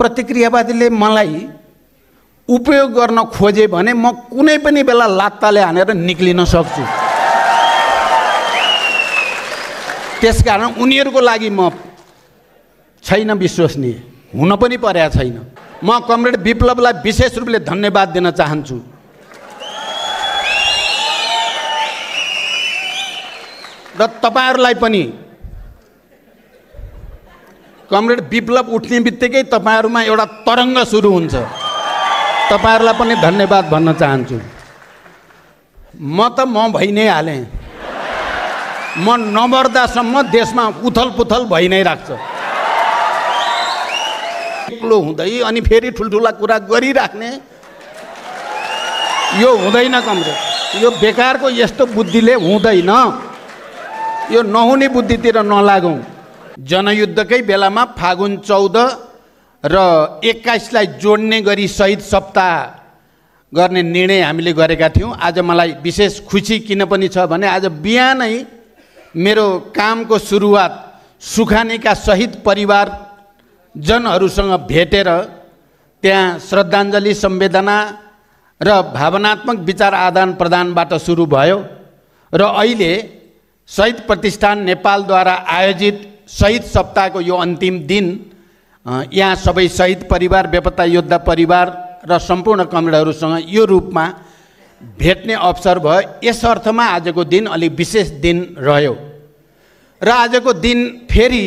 प्रतिक्रियावादीले मलाई उपयोग गर्न खोजे भने म कुनै पनि बेला लात्ताले हानेर निक्लिन सक्छु त्यसकारण उनीहरूको लागि म छैन विश्वसनीय हुन पनि परेको छैन म कमरेड विप्लवलाई विशेष रूपले धन्यवाद दिन चाहन्छु र तपाईँहरूलाई पनि कमरेड विप्लव उठ्ने बित्तिकै तपाईँहरूमा एउटा तरङ्ग सुरु हुन्छ तपाईँहरूलाई पनि धन्यवाद भन्न चाहन्छु म त म भइ नै हालेँ म नमर्दासम्म देशमा उथल पुथल भइ नै राख्छ एक्लो हुँदै अनि फेरि ठुल्ठुला कुरा गरिराख्ने यो हुँदैन कमरेड यो बेकारको यस्तो बुद्धिले हुँदैन यो नहुने बुद्धितिर नलागौँ जनयुद्धकै बेलामा फागुन चौध र एक्काइसलाई जोड्ने गरी शहीद सप्ताह गर्ने निर्णय हामीले गरेका थियौँ आज मलाई विशेष खुसी किन पनि छ भने आज बिहानै मेरो कामको सुरुवात सुखानीका सहिद परिवारजनहरूसँग भेटेर त्यहाँ श्रद्धाञ्जली सम्वेदना र भावनात्मक विचार आदान प्रदानबाट सुरु भयो र अहिले शहीद प्रतिष्ठान नेपालद्वारा आयोजित शहीद सप्ताहको यो अन्तिम दिन यहाँ सबै शहीद परिवार बेपत्ता योद्धा परिवार र सम्पूर्ण कमरेडहरूसँग यो रूपमा भेट्ने अवसर भयो यस अर्थमा आजको दिन अलिक विशेष दिन रह्यो र आजको दिन फेरि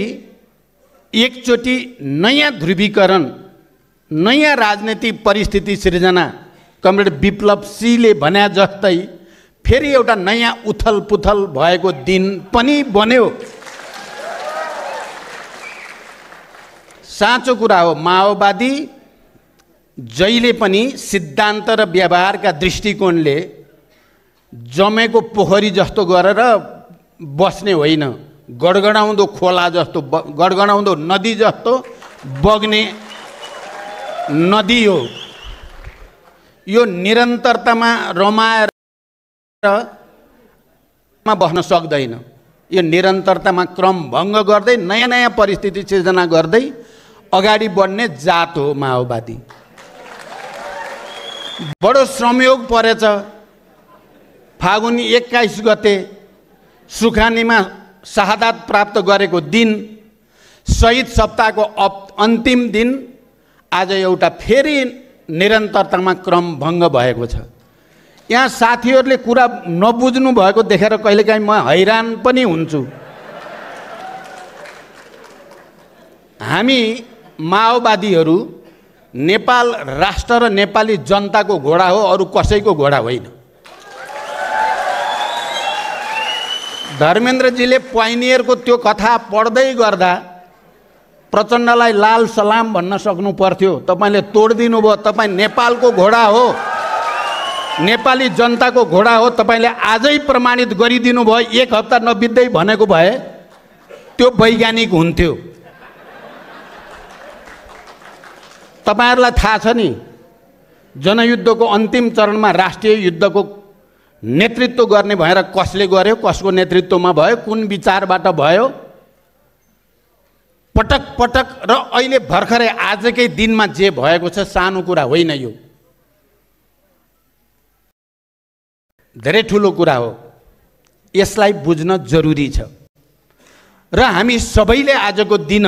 एकचोटि नयाँ ध्रुवीकरण नयाँ राजनैतिक परिस्थिति सृजना कमरेड विप्लव सिंहले भने जस्तै फेरि एउटा नयाँ उथल पुथल भएको दिन पनि बन्यो साँचो कुरा हो माओवादी जहिले पनि सिद्धान्त र व्यवहारका दृष्टिकोणले जमेको पोखरी जस्तो गरेर बस्ने होइन गडगडाउँदो खोला जस्तो ब गडगडाउँदो नदी जस्तो बग्ने नदी हो यो निरन्तरतामा रमाएर बस्न सक्दैन यो निरन्तरतामा क्रमभङ्ग गर्दै नयाँ नयाँ परिस्थिति सिर्जना गर्दै अगाडि बढ्ने जात हो माओवादी बडो श्रमयोग परेछ फागुन एक्काइस गते सुखानीमा शहादात प्राप्त गरेको दिन शहीद सप्ताहको अप अन्तिम दिन आज एउटा फेरि निरन्तरतामा क्रम भङ्ग भएको छ यहाँ साथीहरूले कुरा नबुझ्नु भएको देखेर कहिलेकाहीँ म हैरान पनि हुन्छु हामी माओवादीहरू नेपाल राष्ट्र र नेपाली जनताको घोडा हो अरू कसैको घोडा होइन धर्मेन्द्रजीले पाइनियरको त्यो कथा पढ्दै गर्दा प्रचण्डलाई लाल सलाम भन्न सक्नु पर्थ्यो तपाईँले तोडिदिनु भयो तपाईँ नेपालको घोडा हो नेपाली जनताको घोडा हो तपाईँले आजै प्रमाणित गरिदिनु भयो एक हप्ता नबित्दै भनेको भए त्यो वैज्ञानिक हुन्थ्यो तपाईँहरूलाई थाहा छ नि जनयुद्धको अन्तिम चरणमा राष्ट्रिय युद्धको नेतृत्व गर्ने भएर कसले गर्यो कसको नेतृत्वमा भयो कुन विचारबाट भयो पटक पटक र अहिले भर्खरै आजकै दिनमा जे भएको छ सानो कुरा होइन यो धेरै ठुलो कुरा हो यसलाई बुझ्न जरुरी छ र हामी सबैले आजको दिन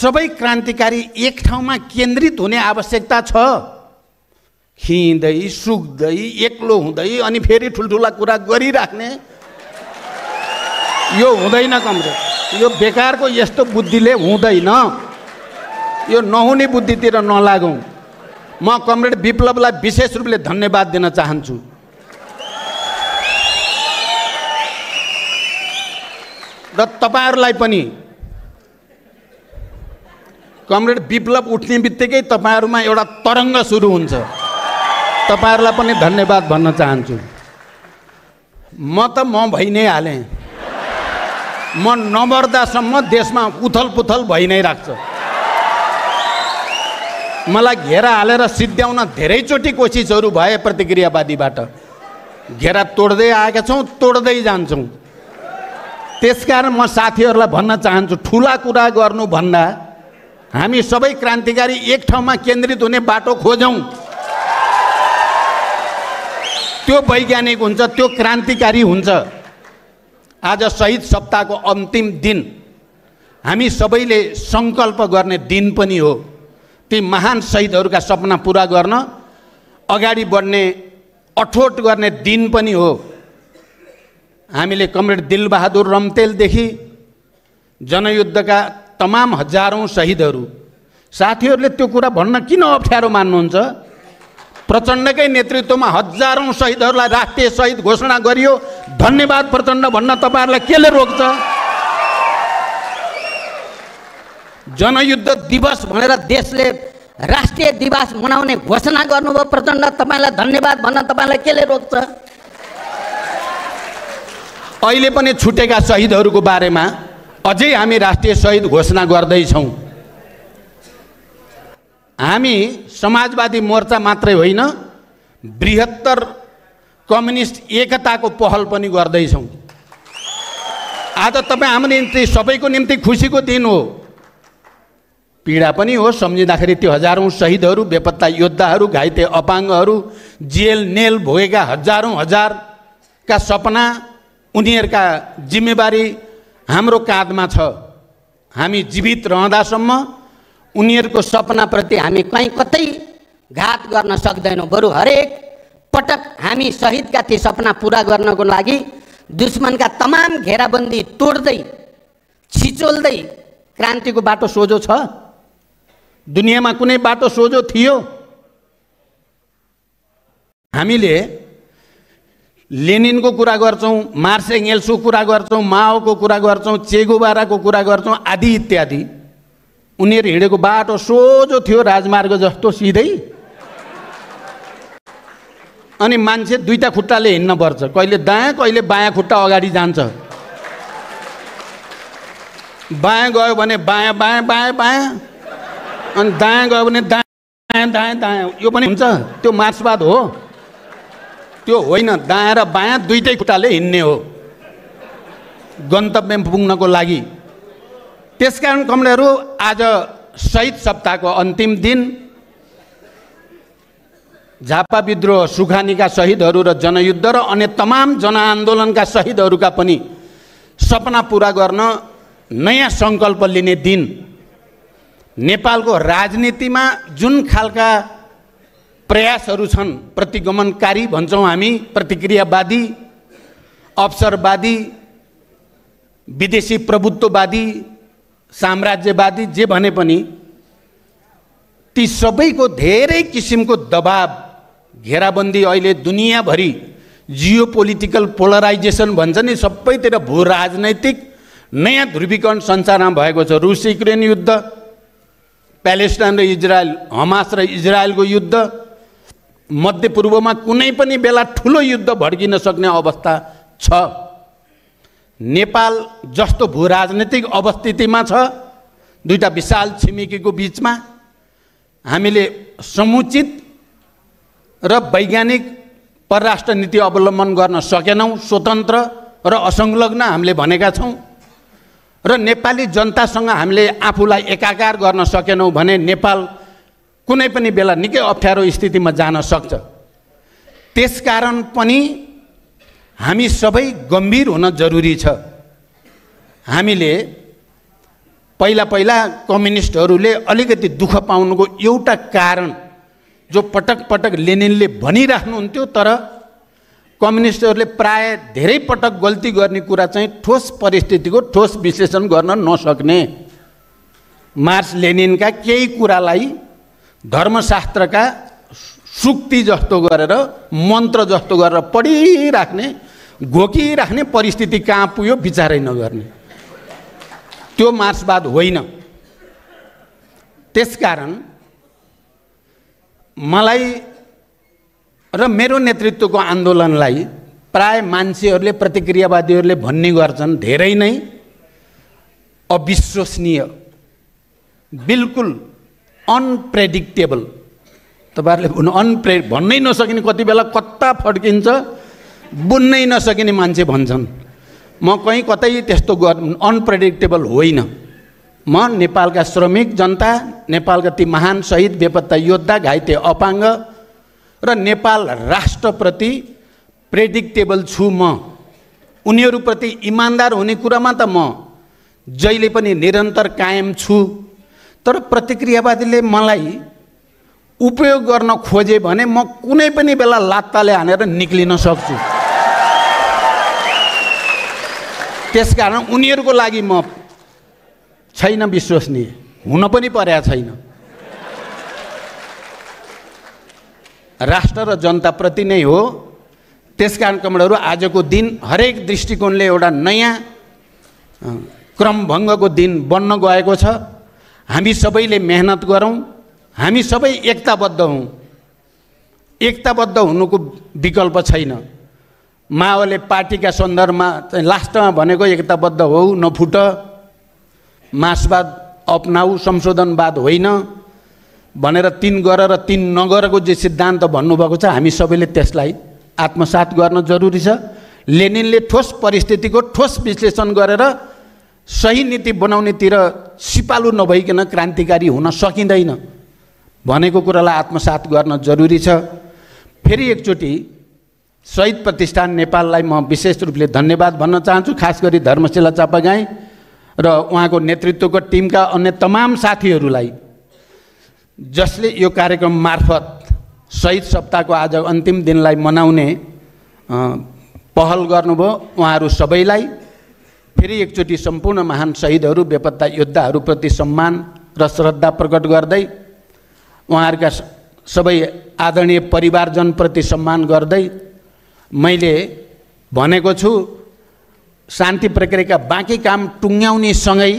सबै क्रान्तिकारी एक ठाउँमा केन्द्रित हुने आवश्यकता छ खिँदै सुक्दै एक्लो हुँदै अनि फेरि ठुल्ठुला कुरा गरिराख्ने यो हुँदैन कमजोर यो बेकारको यस्तो बुद्धिले हुँदैन यो नहुने बुद्धितिर नलागौँ म कमरेड विप्लवलाई विशेष रूपले धन्यवाद दिन चाहन्छु र तपाईँहरूलाई पनि कमरेड विप्लव उठ्ने बित्तिकै तपाईँहरूमा एउटा तरङ्ग सुरु हुन्छ तपाईँहरूलाई पनि धन्यवाद भन्न चाहन्छु म त म भइ नै हालेँ म नमर्दासम्म देशमा उथल पुथल भइ नै राख्छ मलाई घेरा हालेर सिद्ध्याउन धेरैचोटि कोसिसहरू भए प्रतिक्रियावादीबाट घेरा तोड्दै आएका छौँ तोड्दै जान्छौँ त्यसकारण म साथीहरूलाई भन्न चाहन्छु ठुला कुरा गर्नुभन्दा हामी सबै क्रान्तिकारी एक ठाउँमा केन्द्रित हुने बाटो खोजौँ त्यो वैज्ञानिक हुन्छ त्यो क्रान्तिकारी हुन्छ आज शहीद सप्ताहको अन्तिम दिन हामी सबैले सङ्कल्प गर्ने दिन पनि हो ती महान शहीदहरूका सपना पुरा गर्न अगाडि बढ्ने अठोट गर्ने दिन पनि हो हामीले कमरेड दिलबहादुर रम्तेलदेखि जनयुद्धका तमाम हजारौँ शहीदहरू साथीहरूले त्यो कुरा भन्न किन अप्ठ्यारो मान्नुहुन्छ प्रचण्डकै नेतृत्वमा हजारौँ शहीदहरूलाई राष्ट्रिय शहीद घोषणा गरियो धन्यवाद प्रचण्ड भन्न तपाईँहरूलाई केले रोक्छ जनयुद्ध दिवस भनेर देशले राष्ट्रिय दिवस मनाउने घोषणा गर्नुभयो प्रचण्ड तपाईँलाई धन्यवाद भन्न तपाईँलाई केले रोक्छ अहिले पनि छुटेका शहीदहरूको बारेमा अझै हामी राष्ट्रिय सहित घोषणा गर्दैछौँ हामी समाजवादी मोर्चा मात्रै होइन बृहत्तर कम्युनिस्ट एकताको पहल पनि गर्दैछौँ आज तपाईँ हाम्रो निम्ति सबैको निम्ति खुसीको दिन हो पीडा पनि हो सम्झिँदाखेरि त्यो हजारौँ शहीदहरू बेपत्ता योद्धाहरू घाइते अपाङ्गहरू जेल नेल भोगेका हजारौँ हजारका सपना उनीहरूका जिम्मेवारी हाम्रो काँधमा छ हामी जीवित रहँदासम्म उनीहरूको सपनाप्रति हामी कहीँ कतै घात गर्न सक्दैनौँ बरु हरेक पटक हामी शहीदका ती सपना पुरा गर्नको लागि दुश्मनका तमाम घेराबन्दी तोड्दै छिचोल्दै क्रान्तिको बाटो सोझो छ दुनियाँमा कुनै बाटो सोझो थियो हामीले लेनिनको कुरा गर्छौँ मार्से एल्सो कुरा गर्छौँ माओको कुरा गर्छौँ चेगुबाराको कुरा गर्छौँ आदि इत्यादि उनीहरू हिँडेको बाटो सोझो थियो राजमार्ग जस्तो सिधै अनि मान्छे दुईवटा खुट्टाले हिँड्न पर्छ कहिले दायाँ कहिले बायाँ खुट्टा अगाडि जान्छ बायाँ गयो भने बायाँ बायाँ बायाँ बायाँ अनि दायाँ गयो भने दायाँ दायाँ दायाँ यो पनि हुन्छ त्यो मार्क्सवाद हो त्यो होइन दायाँ र बायाँ दुइटै खुट्टाले हिँड्ने हो गन्तव्य पुग्नको लागि त्यसकारण कमलेहरू आज शहीद सप्ताहको अन्तिम दिन झापा विद्रोह सुखानीका शहीदहरू र जनयुद्ध र अन्य तमाम जनआन्दोलनका शहीदहरूका पनि सपना पुरा गर्न नयाँ सङ्कल्प लिने दिन नेपालको राजनीतिमा जुन खालका प्रयासहरू छन् प्रतिगमनकारी भन्छौँ हामी प्रतिक्रियावादी अवसरवादी विदेशी प्रभुत्ववादी साम्राज्यवादी जे भने पनि ती सबैको धेरै किसिमको दबाब घेराबन्दी अहिले दुनियाँभरि जियो पोलिटिकल पोलराइजेसन भन्छ नि सबैतिर भू राजनैतिक नयाँ ध्रुवीकरण संसारमा भएको छ रुस युक्रेन युद्ध प्यालेस्टाइन र इजरायल हमास र इजरायलको युद्ध मध्य पूर्वमा कुनै पनि बेला ठुलो युद्ध भड्किन सक्ने अवस्था छ नेपाल जस्तो भूराजनीतिक अवस्थितिमा छ दुईवटा विशाल छिमेकीको बिचमा हामीले समुचित र वैज्ञानिक परराष्ट्र नीति अवलम्बन गर्न सकेनौँ स्वतन्त्र र असंलग्न हामीले भनेका छौँ र नेपाली जनतासँग हामीले आफूलाई एकाकार गर्न सकेनौँ भने नेपाल कुनै पनि बेला निकै अप्ठ्यारो स्थितिमा जान सक्छ त्यसकारण पनि हामी सबै गम्भीर हुन जरुरी छ हामीले पहिला पहिला कम्युनिस्टहरूले अलिकति दुःख पाउनुको एउटा कारण जो पटक पटक लेनिनले भनिराख्नुहुन्थ्यो तर कम्युनिस्टहरूले प्राय धेरै पटक गल्ती गर्ने कुरा चाहिँ ठोस परिस्थितिको ठोस विश्लेषण गर्न नसक्ने मार्स लेनिनका केही कुरालाई धर्मशास्त्रका सुक्ति जस्तो गरेर मन्त्र जस्तो गरेर पढिराख्ने घोकिराख्ने परिस्थिति कहाँ पुग्यो विचारै नगर्ने त्यो मार्क्सवाद होइन त्यसकारण मलाई र मेरो नेतृत्वको आन्दोलनलाई प्राय मान्छेहरूले प्रतिक्रियावादीहरूले भन्ने गर्छन् धेरै नै अविश्वसनीय बिल्कुल अनप्रेडिक्टेबल तपाईँहरूले हुनु अनप्रे भन्नै नसकिने कति बेला कता फड्किन्छ बुन्नै नसकिने मान्छे भन्छन् म कहीँ कतै त्यस्तो गर् अनप्रेडिक्टेबल होइन म नेपालका श्रमिक जनता नेपालका ती महान शहीद बेपत्ता योद्धा घाइते अपाङ्ग र नेपाल राष्ट्रप्रति प्रेडिक्टेबल छु म उनीहरूप्रति इमान्दार हुने कुरामा त म जहिले पनि निरन्तर कायम छु तर प्रतिक्रियावादीले मलाई उपयोग गर्न खोजे भने म कुनै पनि बेला लात्ताले हानेर निक्लिन सक्छु त्यसकारण उनीहरूको लागि म छैन विश्वसनीय हुन पनि परेको छैन राष्ट्र र जनताप्रति नै हो त्यस कारण कमडहरू आजको दिन हरेक दृष्टिकोणले एउटा नयाँ क्रमभङ्गको दिन बन्न गएको छ हामी सबैले मेहनत गरौँ हामी सबै एकताबद्ध हौँ एकताबद्ध हुनुको विकल्प छैन माओले पार्टीका सन्दर्भमा लास्टमा भनेको एकताबद्ध हो नफुट मासवाद अपनाऊ संशोधनवाद होइन भनेर तिन गरेर तिन नगरको जे सिद्धान्त भन्नुभएको छ हामी सबैले त्यसलाई आत्मसात गर्न जरुरी छ लेनिनले ठोस परिस्थितिको ठोस विश्लेषण गरेर सही नीति बनाउनेतिर सिपालु नभइकन क्रान्तिकारी हुन सकिँदैन भनेको कुरालाई आत्मसात गर्न जरुरी छ फेरि एकचोटि शहीद प्रतिष्ठान नेपाललाई म विशेष रूपले धन्यवाद भन्न चाहन्छु खास गरी धर्मशिला चापागाई र उहाँको नेतृत्वको टिमका अन्य तमाम साथीहरूलाई जसले यो कार्यक्रम मार्फत शहीद सप्ताहको आज अन्तिम दिनलाई मनाउने पहल गर्नुभयो उहाँहरू सबैलाई फेरि एकचोटि सम्पूर्ण महान शहीदहरू बेपत्ता योद्धाहरूप्रति सम्मान र श्रद्धा प्रकट गर्दै उहाँहरूका सबै आदरणीय परिवारजनप्रति सम्मान गर्दै मैले भनेको छु शान्ति प्रक्रियाका बाँकी काम टुङ्ग्याउनेसँगै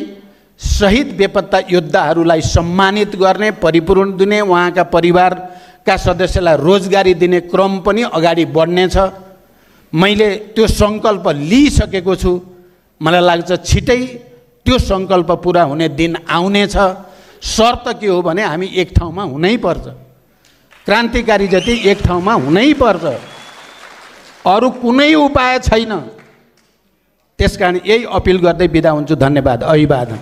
शहीद बेपत्ता योद्धाहरूलाई सम्मानित गर्ने परिपूर्ण दिने उहाँका परिवारका सदस्यलाई रोजगारी दिने क्रम पनि अगाडि बढ्नेछ मैले त्यो सङ्कल्प लिइसकेको छु मलाई लाग्छ छिटै त्यो सङ्कल्प पुरा हुने दिन आउनेछ शर्त के हो भने हामी एक ठाउँमा हुनै पर्छ क्रान्तिकारी जति एक ठाउँमा हुनै पर्छ अरू कुनै उपाय छैन त्यस कारण यही अपिल गर्दै बिदा हुन्छु धन्यवाद अभिवादन